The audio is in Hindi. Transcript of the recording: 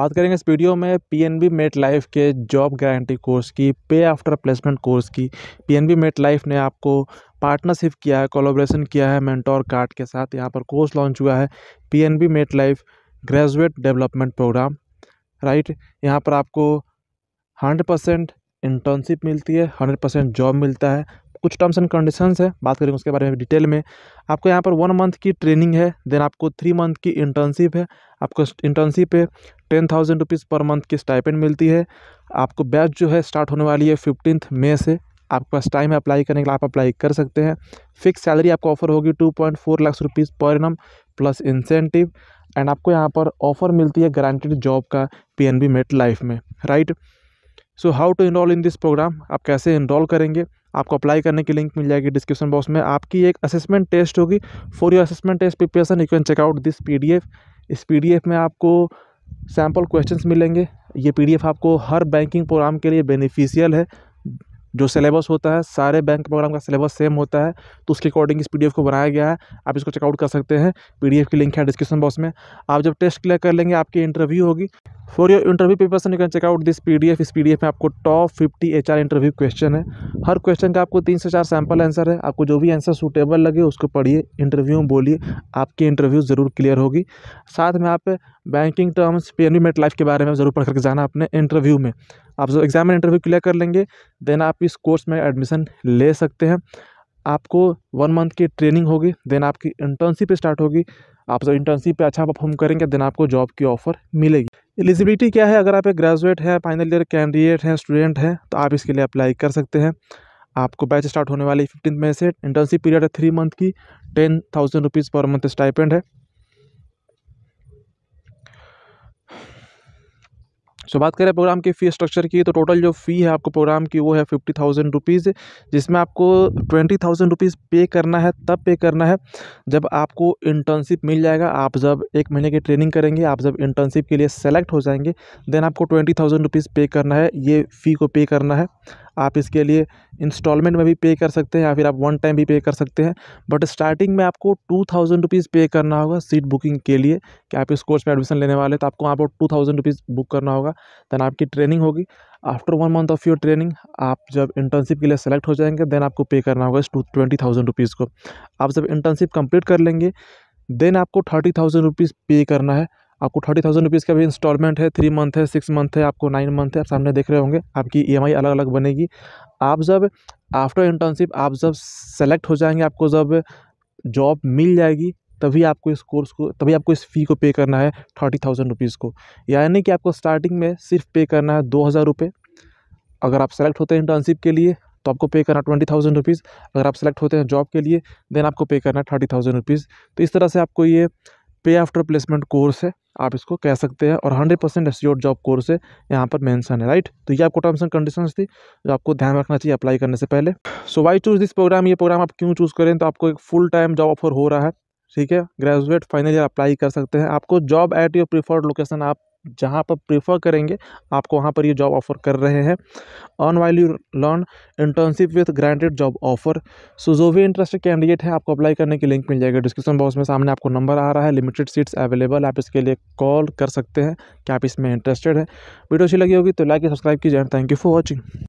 बात करेंगे इस वीडियो में P N B MetLife के जॉब गारंटी कोर्स की पे आफ्टर प्लेसमेंट कोर्स की P N B MetLife ने आपको पार्टनरशिप किया है कोलोब्रेशन किया है मेंटोर कार्ड के साथ यहाँ पर कोर्स लॉन्च हुआ है P N B MetLife graduate development program right यहाँ पर आपको हंड्रेड परसेंट इंटर्नशिप मिलती है हंड्रेड परसेंट जॉब मिलता है कुछ टर्म्स एंड कंडीशंस है बात करेंगे उसके बारे में डिटेल में आपको यहाँ पर वन मंथ की ट्रेनिंग है देन आपको थ्री मंथ की इंटर्नशिप है आपको इंटर्नशिप पे ten thousand rupees per month की स्टाइपेंड मिलती है आपको बैच जो है स्टार्ट होने वाली है फिफ्टींथ मे से आपके पास टाइम है अप्लाई करने के लिए आप अप्लाई कर सकते हैं फिक्स सैलरी आपको ऑफर होगी two point four lakh rupees per annum plus incentive and आपको यहाँ पर ऑफर मिलती है गारंटेड जॉब का P N B MetLife में right so how to enroll in this program आप कैसे इनरोल करेंगे आपको अप्लाई करने की लिंक मिल जाएगी डिस्क्रिप्शन बॉक्स में आपकी एक असेसमेंट टेस्ट होगी for your assessment test preparation you can check out this F इस एफ में आपको सैम्पल क्वेश्चंस मिलेंगे ये पीडीएफ आपको हर बैंकिंग प्रोग्राम के लिए बेनिफिशियल है जो सिलेबस होता है सारे बैंक प्रोग्राम का सिलेबस सेम होता है तो उसके अकॉर्डिंग इस पीडीएफ को बनाया गया है आप इसको चेकआउट कर सकते हैं पीडीएफ की लिंक है डिस्क्रिप्शन बॉक्स में आप जब टेस्ट क्लियर कर लेंगे आपकी इंटरव्यू होगी for your interview preparation you can check out this P D F इस पी डी एफ में आपको top fifty H R interview question है हर क्वेश्चन का आपको तीन से चार सैम्पल आंसर है आपको जो भी आंसर सूटेबल लगे उसको पढ़िए इंटरव्यू में बोलिए आपकी इंटरव्यू ज़रूर क्लियर होगी साथ में आप banking terms P N B MetLife के बारे में ज़रूर पढ़ करके जाना अपने इंटरव्यू में आप जो एग्जाम में इंटरव्यू क्लियर कर लेंगे देन आप इस कोर्स में एडमिशन ले सकते हैं आपको वन मंथ की ट्रेनिंग होगी देन आपकी इंटर्नशिप स्टार्ट होगी आप जो इंटर्नशिप पे अच्छा परफॉर्म करेंगे देन आपको जॉब की ऑफ़र मिलेगी एलिजिबिलिटी क्या है अगर आप एक ग्रेजुएट हैं फाइनल ईयर कैंडिडेट हैं स्टूडेंट हैं तो आप इसके लिए अप्लाई कर सकते हैं आपको बैच स्टार्ट होने वाली फिफ्टीन मई से इंटर्नशिप पीरियड है थ्री मंथ की ten thousand rupees per month stipend है सो बात करें प्रोग्राम की फ़ी स्ट्रक्चर की तो टोटल जो फ़ी है आपको प्रोग्राम की वो है फिफ्टी थाउजेंड रुपीज़ जिसमें आपको ट्वेंटी थाउजेंड रुपीज़ पे करना है तब पे करना है जब आपको इंटर्नशिप मिल जाएगा आप जब एक महीने की ट्रेनिंग करेंगे आप जब इंटर्नशिप के लिए सेलेक्ट हो जाएंगे देन आपको ट्वेंटी थाउजेंड रुपीज़ पे करना है ये फ़ी को पे करना है आप इसके लिए इंस्टॉलमेंट में भी पे कर सकते हैं या फिर आप वन टाइम भी पे कर सकते हैं बट स्टार्टिंग में आपको टू थाउजेंड रुपीज़ पे करना होगा सीट बुकिंग के लिए कि आप इस कोर्स में एडमिशन लेने वाले तो आपको वहाँ पर टू थाउजेंड रुपीज़ बुक करना होगा दैन आपकी ट्रेनिंग होगी after one month of your training आप जब इंटर्नशिप के लिए सेलेक्ट हो जाएंगे देन आपको पे करना होगा इस टू ट्वेंटी थाउजेंड रुपीज़ को आप जब इंटर्नशिप कंप्लीट कर लेंगे देन आपको थर्टी थाउजेंड रुपीज़ पे करना है आपको थर्टी थाउजेंड रुपीज़ का भी इंस्टॉलमेंट है थ्री मंथ है सिक्स मंथ है आपको नाइन मंथ है आप सामने देख रहे होंगे आपकी ई e अलग अलग बनेगी आप जब आफ्टर इंटर्नशिप आप जब सेलेक्ट हो जाएंगे आपको जब जॉब मिल जाएगी तभी आपको इस कोर्स को तभी आपको इस फ़ी को पे करना है थर्टी थाउजेंड रुपीज़ को यानी कि आपको स्टार्टिंग में सिर्फ पे करना है दो हज़ार रुपये अगर आप सेलेक्ट होते हैं इंटर्नशिप के लिए तो आपको पे करना ट्वेंटी थाउजेंड रुपीज़ अगर आप सेलेक्ट होते हैं जॉब के लिए देन आपको पे करना है थर्टी थाउजेंड रुपीज़ तो इस तरह से आपको ये पे आफ्टर प्लेसमेंट कोर्स है आप इसको कह सकते हैं और hundred percent assured job course है यहाँ पर मेंशन है राइट तो ये आपको टर्म्स एंड कंडीशन थी जो आपको ध्यान रखना चाहिए अप्लाई करने से पहले so why choose this program ये प्रोग्राम आप क्यों चूज़ करें तो आपको एक फुल टाइम जॉब ऑफर हो रहा है ठीक है ग्रेजुएट फाइनल ईयर अप्लाई कर सकते हैं आपको job at your preferred location आप जहाँ पर प्रेफर करेंगे आपको वहाँ पर ये जॉब ऑफर कर रहे हैं earn while you learn internship with granted job offer so जो भी इंटरेस्टेड कैंडिडेट है आपको अप्लाई करने की लिंक मिल जाएगा डिस्क्रिप्शन बॉक्स में सामने आपको नंबर आ रहा है लिमिटेड सीट्स अवेलेबल आप इसके लिए कॉल कर सकते हैं कि आप इसमें इंटरेस्टेड हैं वीडियो अच्छी लगी होगी तो लाइक सब्सक्राइब कीजिए थैंक यू फॉर वॉचिंग